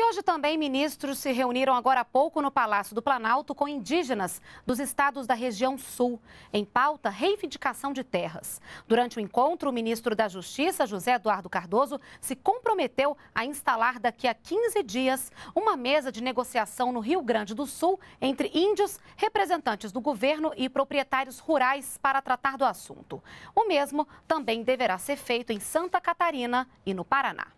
E hoje também ministros se reuniram agora há pouco no Palácio do Planalto com indígenas dos estados da região sul, em pauta reivindicação de terras. Durante o encontro, o ministro da Justiça, José Eduardo Cardoso, se comprometeu a instalar daqui a 15 dias uma mesa de negociação no Rio Grande do Sul entre índios, representantes do governo e proprietários rurais para tratar do assunto. O mesmo também deverá ser feito em Santa Catarina e no Paraná.